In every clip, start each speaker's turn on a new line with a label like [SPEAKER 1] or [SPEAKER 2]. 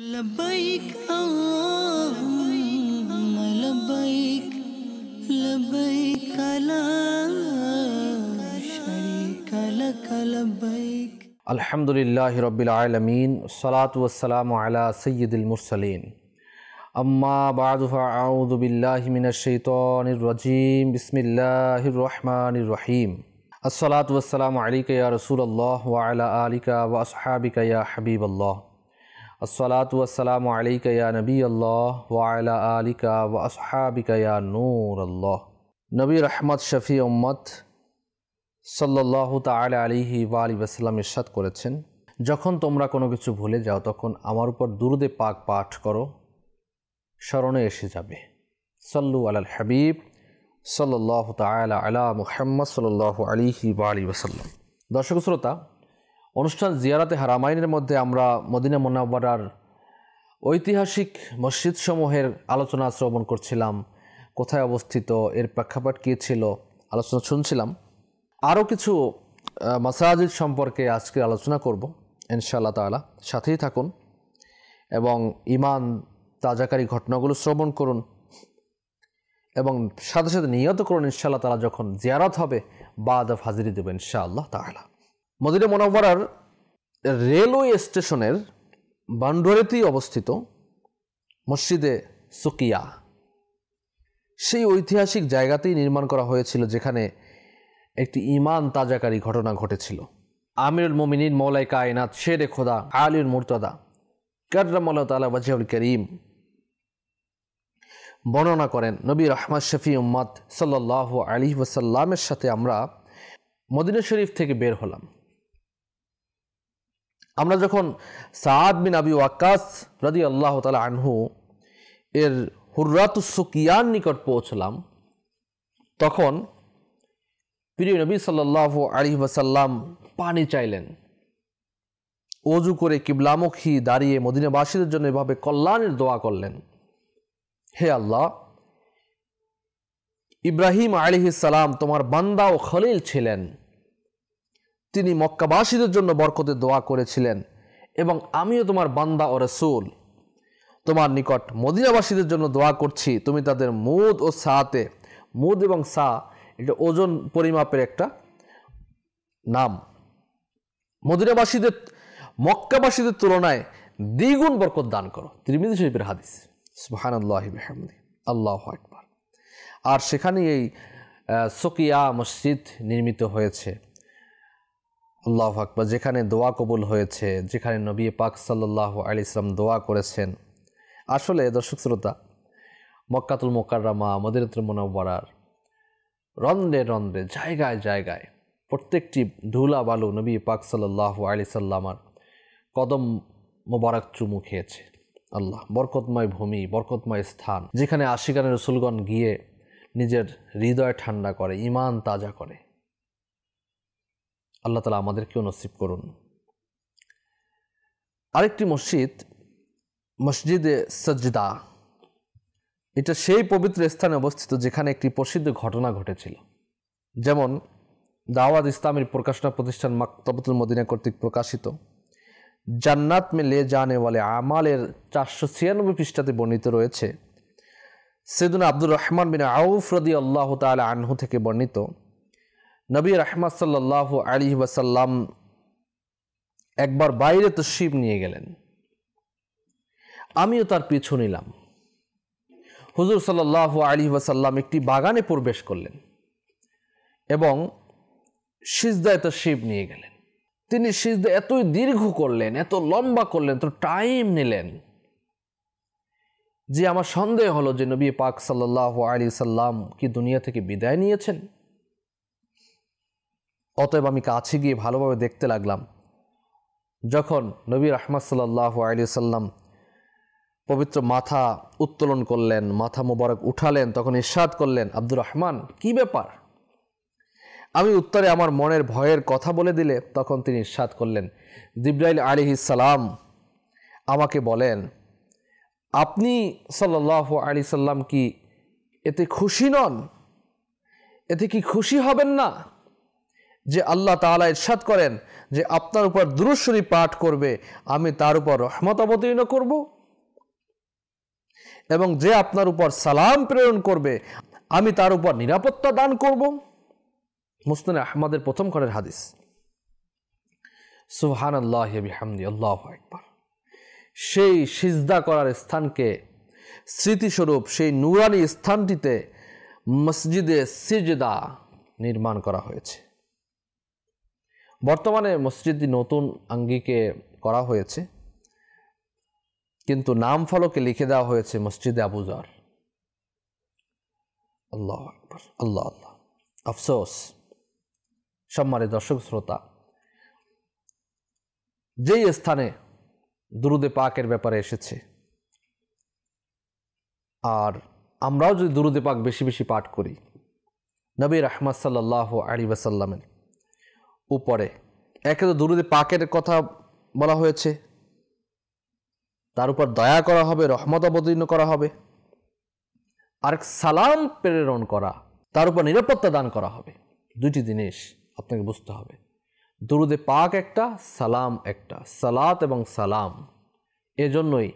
[SPEAKER 1] لبيك اللهم لبيك لبيك لا شريك لك لبيك الحمد لله رب العالمين الصلاة والسلام على سيد المرسلين أما بعد فأعوذ بالله من الشيطان الرجيم بسم الله الرحمن الرحيم الصلاة والسلام عليك يا رسول الله وعلى آلك وأصحابك يا حبيب الله আসসালাতু আসসালামু আলাইকা নবী আল্লাহ ওয়ালা আলিকা ওয়া আসহাবিকা নূর আল্লাহ নবী রহমত শফি উম্মত সাল্লাহ তাল আলিহি আলী ওয়াসাল্লাম ইরশাদ করেছেন যখন তোমরা কোনো কিছু ভুলে যাও তখন আমার উপর দুরুদে পাক পাঠ করো স্মরণে এসে যাবে সল্লু আল হাবিব সাল্লাহ তাল আলা মুহাম্মদ সাল্লাহ আলিহি আলী ওয়াসাল্লাম দর্শক শ্রোতা অনুষ্ঠান জিয়ারাতে হারামাইনের মধ্যে আমরা মদিনা মোনাব্বারার ঐতিহাসিক মসজিদসমূহের আলোচনা শ্রবণ করছিলাম কোথায় অবস্থিত এর প্রেক্ষাপট কী ছিল আলোচনা শুনছিলাম আরও কিছু মাসাজিদ সম্পর্কে আজকে আলোচনা করব ইনশাআল্লাহ তালা সাথেই থাকুন এবং ইমান তাজাকারী ঘটনাগুলো শ্রবণ করুন এবং সাথে সাথে নিয়ত করুন ইনশাআল্লাহ তালা যখন জিয়ারত হবে বাদ অফ হাজিরি দেবেন ইনশাআল্লাহ তালা মদিনা মোনাব্বরার রেলওয়ে স্টেশনের বান্ডোরেতেই অবস্থিত মসজিদে সুকিয়া সেই ঐতিহাসিক জায়গাতেই নির্মাণ করা হয়েছিল যেখানে একটি ইমান তাজাকারী ঘটনা ঘটেছিল আমিরুল মোমিনিন মৌলাই কায়নাথ শেরে খোদা আলিউল মুরতাদা কার্রামাল্লা তালা ওয়াজিউল করিম বর্ণনা করেন নবী রহমদ শফি উম্মাদ সাল্লাহ আলী ওসাল্লামের সাথে আমরা মদিনা শরীফ থেকে বের হলাম আমরা যখন সাদ বিন আবি ওয়াক্কাস রাজি আল্লাহ তালা আনহু এর হুর্রাতুসুকিয়ার নিকট পৌঁছলাম তখন প্রিয় নবী সাল্লাহ আলি ওয়াসাল্লাম পানি চাইলেন অজু করে কিবলামুখী দাঁড়িয়ে মদিনাবাসীদের জন্য এভাবে কল্যাণের দোয়া করলেন হে আল্লাহ ইব্রাহিম আলিহিসাল্লাম তোমার বান্দা ও খলিল ছিলেন তিনি মক্কাবাসীদের জন্য বরকতে দোয়া করেছিলেন এবং আমিও তোমার বান্দা ও রসুল তোমার নিকট মদিনাবাসীদের জন্য দোয়া করছি তুমি তাদের মুদ ও সাতে মুদ এবং সা এটা ওজন পরিমাপের একটা নাম মদিনাবাসীদের মক্কাবাসীদের তুলনায় দ্বিগুণ বরকত দান করো ত্রিমিদি শরীফের হাদিস সুহান আল্লাহ একবার আর সেখানে এই সকিয়া মসজিদ নির্মিত হয়েছে আল্লাহ আকবর যেখানে দোয়া কবুল হয়েছে যেখানে নবী পাক সাল্লাহ আলি ইসলাম দোয়া করেছেন আসলে দর্শক শ্রোতা মক্কাতুল মোকাররামা মদিনাতুল মোনাব্বারার রন্দ্রে রন্ধ্রে জায়গায় জায়গায় প্রত্যেকটি ধুলা বালু নবী পাক সাল্লাহ আলি সাল্লামার কদম মোবারক চুমু খেয়েছে আল্লাহ বরকতময় ভূমি বরকতময় স্থান যেখানে আশিকানের রসুলগণ গিয়ে নিজের হৃদয় ঠান্ডা করে ইমান তাজা করে আল্লাহ তালা আমাদেরকেও নসিব করুন আরেকটি মসজিদ মসজিদে সজদা এটা সেই পবিত্র স্থানে অবস্থিত যেখানে একটি প্রসিদ্ধ ঘটনা ঘটেছিল যেমন দাওয়াদ ইসলামের প্রকাশনা প্রতিষ্ঠান মাক্তাবতুল মদিনা কর্তৃক প্রকাশিত জান্নাত মে লে জানে ওয়ালে আমালের চারশো ছিয়ানব্বই পৃষ্ঠাতে বর্ণিত রয়েছে সেদুন আব্দুর রহমান বিন আউফ রদি আল্লাহ তাল আনহু থেকে বর্ণিত নবী রহমা সাল্লাহ আলী ওয়াসাল্লাম একবার বাইরে তো শিব নিয়ে গেলেন আমিও তার পিছু নিলাম হুজুর সাল্লাহ আলী ওয়াসাল্লাম একটি বাগানে প্রবেশ করলেন এবং সিজদায় তো শিব নিয়ে গেলেন তিনি সিজদা এতই দীর্ঘ করলেন এত লম্বা করলেন তো টাইম নিলেন যে আমার সন্দেহ হলো যে নবী পাক সাল্লাহ আলী সাল্লাম কি দুনিয়া থেকে বিদায় নিয়েছেন অতএব আমি কাছে গিয়ে ভালোভাবে দেখতে লাগলাম যখন নবীর আহমদ সাল্লাহ আলী সাল্লাম পবিত্র মাথা উত্তোলন করলেন মাথা মোবারক উঠালেন তখন ইস্বাদ করলেন আব্দুর রহমান কি ব্যাপার আমি উত্তরে আমার মনের ভয়ের কথা বলে দিলে তখন তিনি ইস্বাদ করলেন জিব্রাইল আলী সালাম আমাকে বলেন আপনি সাল্লাহ আলি সাল্লাম কি এতে খুশি নন এতে কি খুশি হবেন না যে আল্লাহ তালা ইসাদ করেন যে আপনার উপর দুরুশ্বরী পাঠ করবে আমি তার উপর রহমত অবতীর্ণ করব এবং যে আপনার উপর সালাম প্রেরণ করবে আমি তার উপর নিরাপত্তা দান করব মুসলিন আহমদের প্রথম ঘরের হাদিস সুহান আল্লাহ আল্লাহ একবার সেই সিজদা করার স্থানকে স্মৃতিস্বরূপ সেই নুরানি স্থানটিতে মসজিদে সিজদা নির্মাণ করা হয়েছে বর্তমানে মসজিদটি নতুন আঙ্গিকে করা হয়েছে কিন্তু নাম ফলকে লিখে দেওয়া হয়েছে মসজিদে আবুজার আল্লাহ আল্লাহ আল্লাহ আফসোস সম্মানের দর্শক শ্রোতা যেই স্থানে দুরুদে পাকের ব্যাপারে এসেছে আর আমরাও যদি দুরুদে পাক বেশি বেশি পাঠ করি নবীর আহমদ সাল্লাহ আলী বাসাল্লামের উপরে একে তো দুরুদে পাকের কথা বলা হয়েছে তার উপর দয়া করা হবে রহমত অবতীর্ণ করা হবে আর সালাম প্রেরণ করা তার উপর নিরাপত্তা দান করা হবে দুটি জিনিস আপনাকে বুঝতে হবে দুরুদে পাক একটা সালাম একটা সালাত এবং সালাম এজন্যই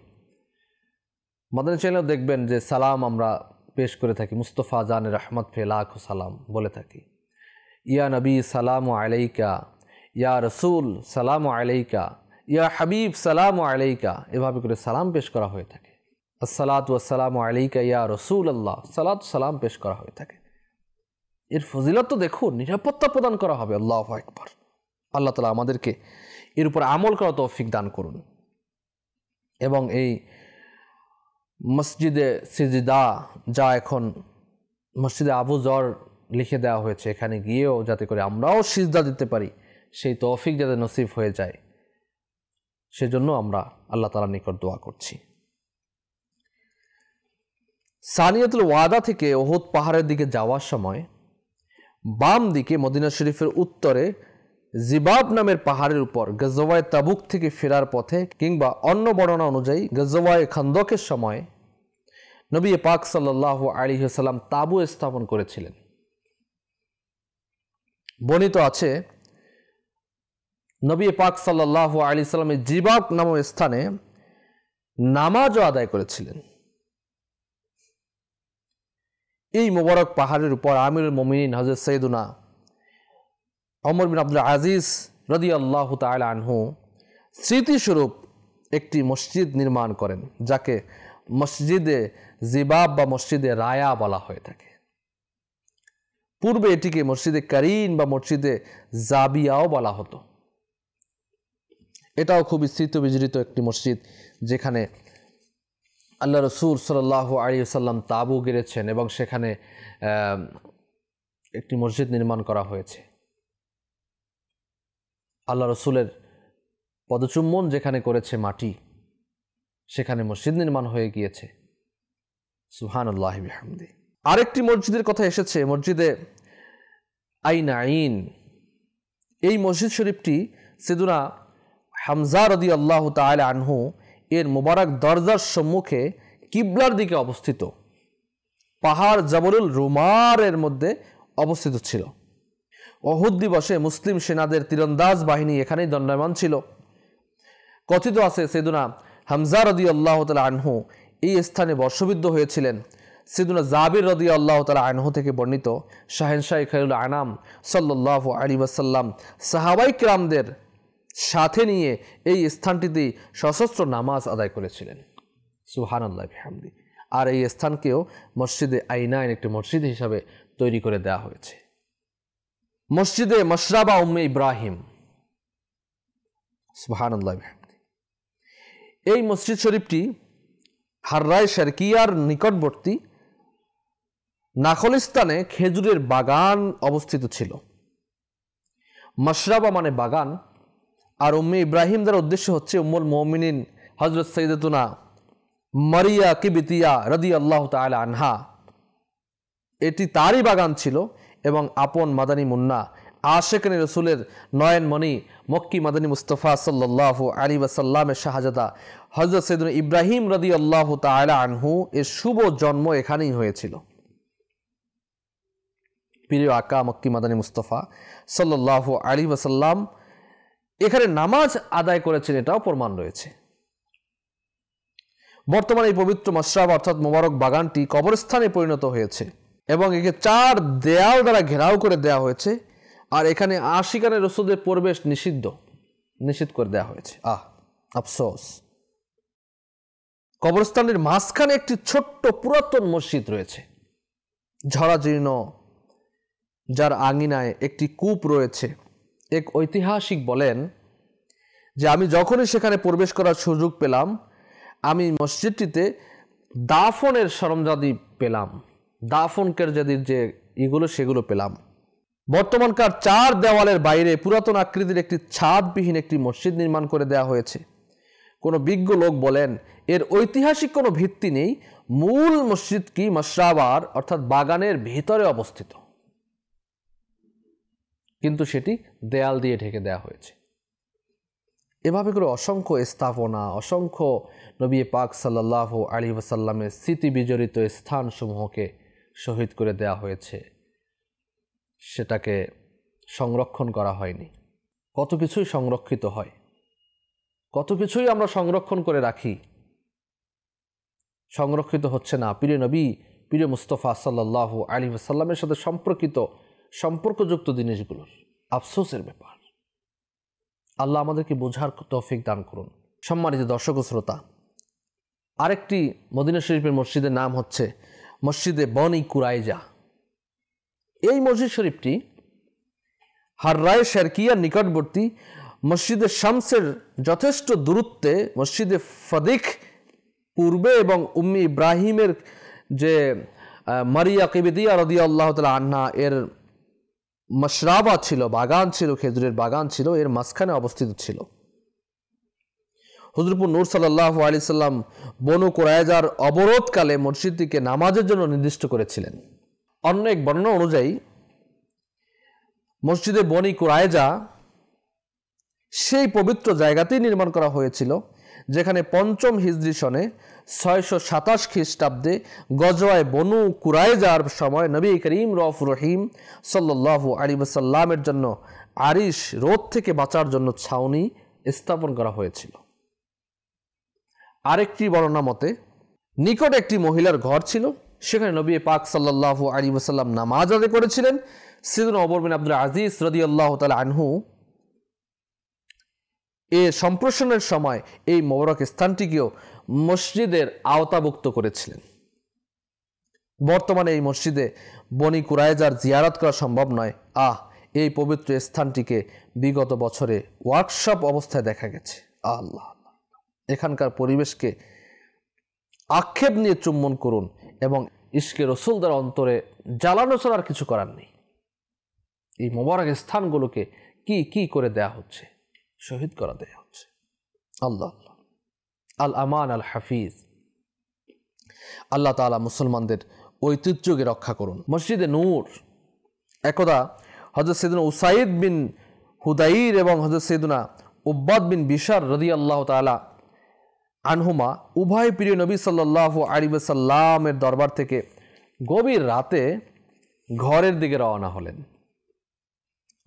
[SPEAKER 1] মাদানী চ্যানেল দেখবেন যে সালাম আমরা পেশ করে থাকি মুস্তফা জানের রহমত ফেলাক সালাম বলে থাকি ইয়া নবী সালাম আলাইকা ইয়া রসুল সালাম আলাইকা ইয়া হাবিব সালাম আলাইকা এভাবে করে সালাম পেশ করা হয়ে থাকে আসসালাত সালাম আলাইকা ইয়া রসুল আল্লাহ সালাত সালাম পেশ করা হয়ে থাকে এর ফজিলত তো দেখুন নিরাপত্তা প্রদান করা হবে আল্লাহ একবার আল্লাহ তালা আমাদেরকে এর উপর আমল করা তৌফিক দান করুন এবং এই মসজিদে সিজিদা যা এখন মসজিদে আবু জর লিখে দেওয়া হয়েছে এখানে গিয়েও যাতে করে আমরাও সিজদা দিতে পারি সেই তৌফিক যাতে নসিব হয়ে যায় সেজন্য আমরা আল্লাহ তালার নিকট দোয়া করছি সানিয়াতুল ওয়াদা থেকে ওহুদ পাহাড়ের দিকে যাওয়ার সময় বাম দিকে মদিনা শরীফের উত্তরে জিবাব নামের পাহাড়ের উপর গজওয়ায় তাবুক থেকে ফেরার পথে কিংবা অন্য বর্ণনা অনুযায়ী গজওয়ায় খান্দকের সময় নবী পাক সাল্লাহ আলী সাল্লাম তাবু স্থাপন করেছিলেন বর্ণিত আছে নবী পাক সাল্লাহ আলি সাল্লামের জিবাক নামক স্থানে নামাজও আদায় করেছিলেন এই মোবারক পাহাড়ের উপর আমির মমিন হজরত সৈদুনা অমর বিন আব্দুল আজিজ রদি আল্লাহ তালা আনহু স্মৃতিস্বরূপ একটি মসজিদ নির্মাণ করেন যাকে মসজিদে জিবাব বা মসজিদে রায়া বলা হয়ে থাকে পূর্বে এটিকে মসজিদে কারিন বা মসজিদে জাবিয়াও বলা হতো এটাও খুব স্থিত বিজড়িত একটি মসজিদ যেখানে আল্লাহ রসুল সাল্লাহ আলিয়াল্লাম তাবু গেড়েছেন এবং সেখানে একটি মসজিদ নির্মাণ করা হয়েছে আল্লাহ রসুলের পদচুম্বন যেখানে করেছে মাটি সেখানে মসজিদ নির্মাণ হয়ে গিয়েছে সুহান আল্লাহ বিহামদি আরেকটি মসজিদের কথা এসেছে মসজিদে আইনাইন এই মসজিদ শরীফটি সেদুনা হামজা রদি আল্লাহ তাল আনহু এর মোবারক দরজার সম্মুখে কিবলার দিকে অবস্থিত পাহাড় জবরুল রুমারের মধ্যে অবস্থিত ছিল অহুদ দিবসে মুসলিম সেনাদের তীরন্দাজ বাহিনী এখানেই দণ্ডায়মান ছিল কথিত আছে সেদুনা হামজা রদি আল্লাহ তাল আনহু এই স্থানে বর্ষবিদ্ধ হয়েছিলেন সিদুল জাবির রদি আল্লাহ তালা আনহু থেকে বর্ণিত শাহেনশাহ খাইল আনাম সাল্লাহ আলী ওয়াসাল্লাম সাহাবাই ক্রামদের সাথে নিয়ে এই স্থানটিতেই সশস্ত্র নামাজ আদায় করেছিলেন সুহান আল্লাহ আর এই স্থানকেও মসজিদে আইনায়ন একটি মসজিদ হিসাবে তৈরি করে দেয়া হয়েছে মসজিদে মশরাবা উম্মে ইব্রাহিম সুহান আল্লাহ এই মসজিদ শরীফটি হার্রায় শেরকিয়ার নিকটবর্তী নাখলিস্তানে খেজুরের বাগান অবস্থিত ছিল মশরাবা মানে বাগান আর উম্মে ইব্রাহিম দ্বারা উদ্দেশ্য হচ্ছে উম্মুল মোমিনিন হজরত সৈদতুনা মারিয়া কিবিতিয়া রদি আল্লাহ তাল আনহা এটি তারই বাগান ছিল এবং আপন মাদানী মুন্না আশেকানি রসুলের নয়নমণি মক্কি মাদানী মুস্তফা সাল্লাহ আলী ওয়াসাল্লামের শাহজাদা হজরত সৈদুল ইব্রাহিম রদি আল্লাহ তাল আনহু এর শুভ জন্ম এখানেই হয়েছিল প্রিয় আকা মক্কি মাদানী মুস্তফা সাল্লাহ আলী ওয়াসাল্লাম এখানে নামাজ আদায় করেছেন এটাও প্রমাণ রয়েছে বর্তমানে এই পবিত্র মশরাব অর্থাৎ মোবারক বাগানটি কবরস্থানে পরিণত হয়েছে এবং একে চার দেয়াল দ্বারা ঘেরাও করে দেয়া হয়েছে আর এখানে আশিকানের রসুদের প্রবেশ নিষিদ্ধ নিষিদ্ধ করে দেয়া হয়েছে আহ আফসোস কবরস্থানের মাঝখানে একটি ছোট্ট পুরাতন মসজিদ রয়েছে ঝরাজীর্ণ যার আঙিনায় একটি কূপ রয়েছে এক ঐতিহাসিক বলেন যে আমি যখনই সেখানে প্রবেশ করার সুযোগ পেলাম আমি মসজিদটিতে দাফনের সরঞ্জাদি পেলাম দাফন কেরজাদির যে এগুলো সেগুলো পেলাম বর্তমানকার চার দেওয়ালের বাইরে পুরাতন আকৃতির একটি ছাদবিহীন একটি মসজিদ নির্মাণ করে দেওয়া হয়েছে কোনো বিজ্ঞ লোক বলেন এর ঐতিহাসিক কোনো ভিত্তি নেই মূল মসজিদ কি মশ্রাবার অর্থাৎ বাগানের ভিতরে অবস্থিত কিন্তু সেটি দেয়াল দিয়ে ঢেকে দেওয়া হয়েছে এভাবে করে অসংখ্য স্থাপনা অসংখ্য নবী পাক সাল্লাহ আলী ওসাল্লামের স্মৃতি বিজড়িত স্থানসমূহকে শহীদ করে দেয়া হয়েছে সেটাকে সংরক্ষণ করা হয়নি কত কিছুই সংরক্ষিত হয় কত কিছুই আমরা সংরক্ষণ করে রাখি সংরক্ষিত হচ্ছে না প্রিয় নবী প্রিয় মুস্তফা সাল্লাহ আলী আসাল্লামের সাথে সম্পর্কিত সম্পর্কযুক্ত জিনিসগুলোর আফসোসের ব্যাপার আল্লাহ আমাদেরকে বোঝার তৌফিক দান করুন সম্মানিত দর্শক শ্রোতা আরেকটি মদিনা শরীফের মসজিদের নাম হচ্ছে মসজিদে বনি কুরাইজা এই মসজিদ শরীফটি হাররায় শেরকিয়ার নিকটবর্তী মসজিদে শামসের যথেষ্ট দূরত্বে মসজিদে ফদিক পূর্বে এবং উম্মি ইব্রাহিমের যে মারিয়া কেবেদিয়া রদিয়া আল্লাহ তালা আন্না এর মশরাবা ছিল বাগান ছিল খেজুরের বাগান ছিল এর মাঝখানে অবস্থিত ছিল হজরপুর নূর সাল্লাহ আলি সাল্লাম বনু কোরআজার অবরোধকালে মসজিদটিকে নামাজের জন্য নির্দিষ্ট করেছিলেন অন্য এক বর্ণনা অনুযায়ী মসজিদে বনি কোরআজা সেই পবিত্র জায়গাতেই নির্মাণ করা হয়েছিল যেখানে পঞ্চম হিজরি সনে ছয়শো সাতাশ খ্রিস্টাব্দে গজওয়ায় বনু যাওয়ার সময় নবী করিম রফ রহিম সাল্লু আলিবাসাল্লামের জন্য আরিশ রোদ থেকে বাঁচার জন্য ছাউনি স্থাপন করা হয়েছিল আরেকটি বর্ণনা মতে নিকট একটি মহিলার ঘর ছিল সেখানে নবী পাক সাল্লাহু আলী ওসাল্লাম নামাজ আদে করেছিলেন সিদুন অবরবিন আব্দুল আজিজ রদি আল্লাহ আনহু এ সম্প্রসারণের সময় এই মোবারক স্থানটিকেও মসজিদের আওতাভুক্ত করেছিলেন বর্তমানে এই মসজিদে বনি কুরায়জার জিয়ারত করা সম্ভব নয় আহ এই পবিত্র স্থানটিকে বিগত বছরে ওয়ার্কশপ অবস্থায় দেখা গেছে আল্লাহ এখানকার পরিবেশকে আক্ষেপ নিয়ে চুম্বন করুন এবং ইস্কে রসুলদার অন্তরে জ্বালানো ছাড়া আর কিছু করার নেই এই মোবারক স্থানগুলোকে কি কি করে দেয়া হচ্ছে শহীদ করা দেয়া হচ্ছে আল্লাহ আল্লাহ আল আমান আল হাফিজ আল্লাহ তালা মুসলমানদের ঐতিহ্যকে রক্ষা করুন মসজিদে নূর একদা হজরত সৈদুন উসাইদ বিন হুদাইর এবং হজরত সৈদুনা উব্বাদ বিন বিশার রদি আল্লাহ তালা আনহুমা উভয় প্রিয় নবী সাল্লাহ আলিবাসাল্লামের দরবার থেকে গভীর রাতে ঘরের দিকে রওনা হলেন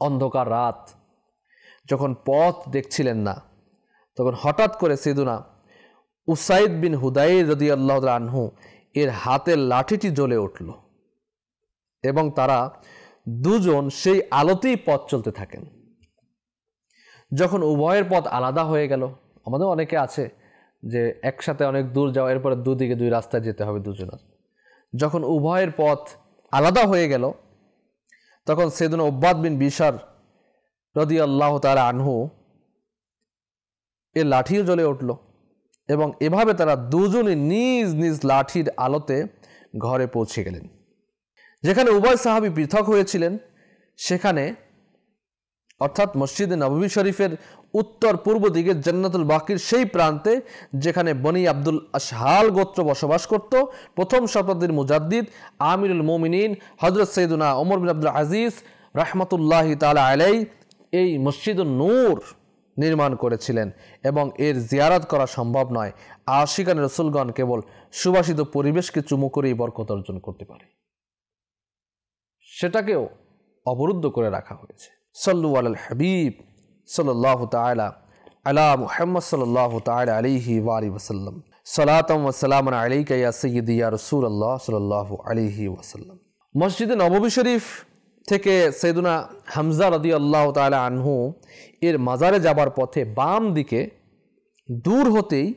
[SPEAKER 1] অন্ধকার রাত যখন পথ দেখছিলেন না তখন হঠাৎ করে সেদুনা উসাইদ বিন হুদাই রদি আল্লাহ আনহু এর হাতের লাঠিটি জ্বলে উঠল এবং তারা দুজন সেই আলোতেই পথ চলতে থাকেন যখন উভয়ের পথ আলাদা হয়ে গেল আমাদের অনেকে আছে যে একসাথে অনেক দূর যাওয়া এরপরে দুদিকে দুই রাস্তায় যেতে হবে দুজনের যখন উভয়ের পথ আলাদা হয়ে গেল তখন সেদিন ওব্বাদ বিন বিশার রদি আল্লাহ তারা আনহু এ লাঠিও জ্বলে উঠল এবং এভাবে তারা দুজনে নিজ নিজ লাঠির আলোতে ঘরে পৌঁছে গেলেন যেখানে উভয় সাহাবি পৃথক হয়েছিলেন সেখানে অর্থাৎ মসজিদে নবী শরীফের উত্তর পূর্ব দিকে জান্নাতুল বাকির সেই প্রান্তে যেখানে বনি আব্দুল আশহাল গোত্র বসবাস করত প্রথম শতাব্দীর মুজাদ্দিদ আমিরুল মোমিনিন হজরত সৈদুনা ওমর বিন আব্দুল আজিজ রাহমাতুল্লাহি তালা আলাই এই মসজিদ নূর নির্মাণ করেছিলেন এবং এর জিয়ারাত করা সম্ভব নয় আশিকান রসুলগণ কেবল সুবাসিত পরিবেশকে চুমু করেই বরকত অর্জন করতে পারে সেটাকেও অবরুদ্ধ করে রাখা হয়েছে সল্লু আল হাবিব সল্লাহ তালা আলা মুহাম্মদ সাল্লাহ তাল আলিহি ওয়ারি ওসাল্লাম সালাতম ওসালাম আলিকা ইয়া সৈয়দ ইয়া রসুল আল্লাহ সাল্লাহ আলিহি ওসাল্লাম মসজিদে নববী শরীফ থেকে সৈদুনা হামজা রদি আল্লাহ তালা আনহু এর মাজারে যাবার পথে বাম দিকে দূর হতেই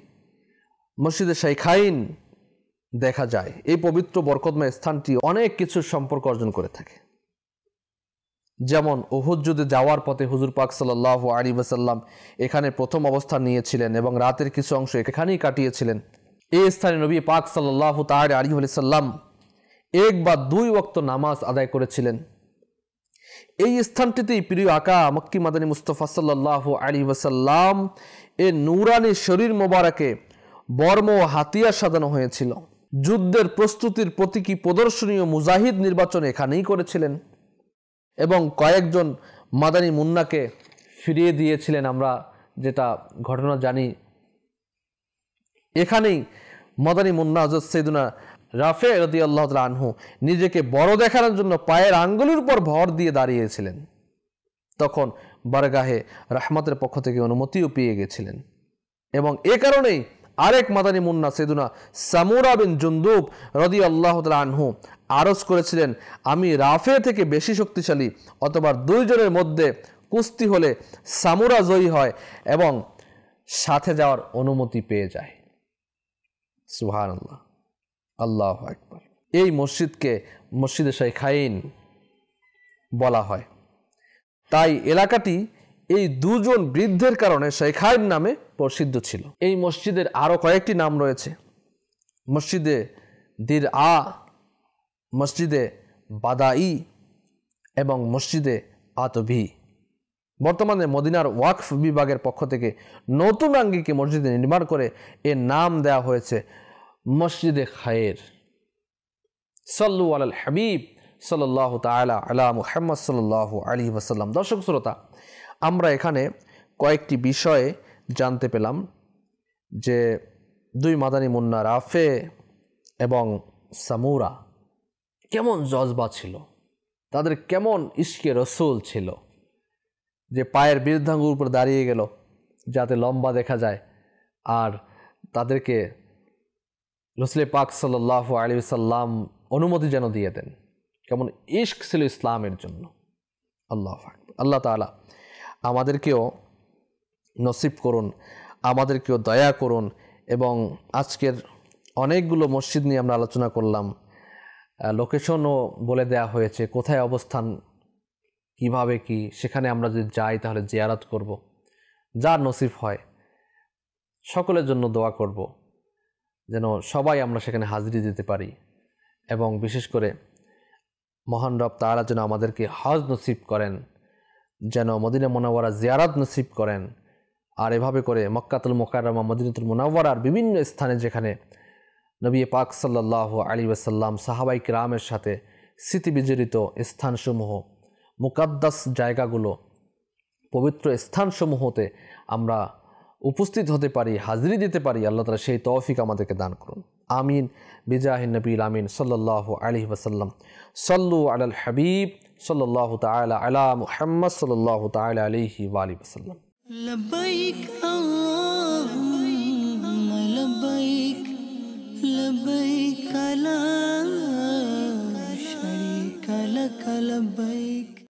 [SPEAKER 1] মসজিদে শেখাইন দেখা যায় এই পবিত্র বরকতময় স্থানটি অনেক কিছুর সম্পর্ক অর্জন করে থাকে যেমন ওহুদ যুদ্ধে যাওয়ার পথে হুজুর পাক সাল্লাহ আলী ওসাল্লাম এখানে প্রথম অবস্থান নিয়েছিলেন এবং রাতের কিছু অংশ এখানেই কাটিয়েছিলেন এই স্থানে নবী পাক সাল্লাহ তাহারে আলী সাল্লাম এক বা দুই ওক্ত নামাজ আদায় করেছিলেন এই স্থানটিতেই প্রিয় আকা মক্কি মাদানী মুস্তফা সাল্লাহ আলী ওসাল্লাম এ নূরানি শরীর মোবারকে বর্ম ও হাতিয়ার সাজানো হয়েছিল যুদ্ধের প্রস্তুতির প্রতীকী প্রদর্শনীয় মুজাহিদ নির্বাচন এখানেই করেছিলেন এবং কয়েকজন মাদানী মুন্নাকে ফিরিয়ে দিয়েছিলেন আমরা যেটা ঘটনা জানি এখানেই মাদানী মুন্না হজর সৈদুনা রাফে রদি আল্লাহ আনহু নিজেকে বড় দেখানোর জন্য পায়ের আঙ্গুলের উপর ভর দিয়ে দাঁড়িয়েছিলেন তখন বারগাহে রাহমাতের পক্ষ থেকে অনুমতিও পেয়ে গেছিলেন এবং এ কারণেই আরেক মাদানী মুন্না সেদুনা সামুরা বিন জুন্দুব রদি আল্লাহ আনহু আরজ করেছিলেন আমি রাফে থেকে বেশি শক্তিশালী অথবা দুইজনের মধ্যে কুস্তি হলে সামুরা জয়ী হয় এবং সাথে যাওয়ার অনুমতি পেয়ে যায় সুহান আল্লাহ আল্লাহ আকবর এই মসজিদকে মসজিদে খাইন বলা হয় তাই এলাকাটি এই দুজন বৃদ্ধের কারণে শেখাইন নামে প্রসিদ্ধ ছিল এই মসজিদের আরও কয়েকটি নাম রয়েছে মসজিদে দির আ মসজিদে বাদাই এবং মসজিদে আতভি বর্তমানে মদিনার ওয়াকফ বিভাগের পক্ষ থেকে নতুন আঙ্গিকে মসজিদে নির্মাণ করে এর নাম দেওয়া হয়েছে মসজিদে খায়ের সাল্লু আল হাবিব সাল্লাহ তালা আলা মুহাম্মদ সাল্লাহ আলী ওয়াসাল্লাম দর্শক শ্রোতা আমরা এখানে কয়েকটি বিষয়ে জানতে পেলাম যে দুই মাদানী মুন্না রাফে এবং সামুরা কেমন জজবা ছিল তাদের কেমন ইস্কে রসুল ছিল যে পায়ের বৃদ্ধাঙ্গুর উপর দাঁড়িয়ে গেল যাতে লম্বা দেখা যায় আর তাদেরকে নসলে পাক সাল্লাহ আলী সাল্লাম অনুমতি যেন দিয়ে দেন কেমন ইশক ছিল ইসলামের জন্য আল্লাহ আল্লাহ তালা আমাদেরকেও নসিব করুন আমাদেরকেও দয়া করুন এবং আজকের অনেকগুলো মসজিদ নিয়ে আমরা আলোচনা করলাম লোকেশনও বলে দেয়া হয়েছে কোথায় অবস্থান কিভাবে কি সেখানে আমরা যদি যাই তাহলে জিয়ারাত করব যা নসিব হয় সকলের জন্য দোয়া করব যেন সবাই আমরা সেখানে হাজিরি দিতে পারি এবং বিশেষ করে মহান রব তারা যেন আমাদেরকে হজ নসিব করেন যেন মদিনা মোনাওয়ারা জিয়ারাত নসিব করেন আর এভাবে করে মক্কাতুল মোকারমা মদিনাতুল মোনাওয়ারার বিভিন্ন স্থানে যেখানে নবী পাক সাল্লাহ আলী ওয়াসাল্লাম সাহাবাই রামের সাথে স্মৃতিবিজড়িত স্থানসমূহ মুকাদ্দাস জায়গাগুলো পবিত্র স্থানসমূহতে আমরা উপস্থিত হতে পারি হাজিরি দিতে পারি আল্লাহ তালা সেই তৌফিক আমাদেরকে দান করুন আমিন বিজাহিন নবীল আমিন সাল্লাহ আলি ওসাল্লাম সল্লু আলাল হাবিব সাল্লাহ তালা আলা মুহাম্মদ সাল্লাহ তালা আলিহি ওয়ালি ওসাল্লাম لبيك اللهم لبيك لبيك لا شريك لك لبيك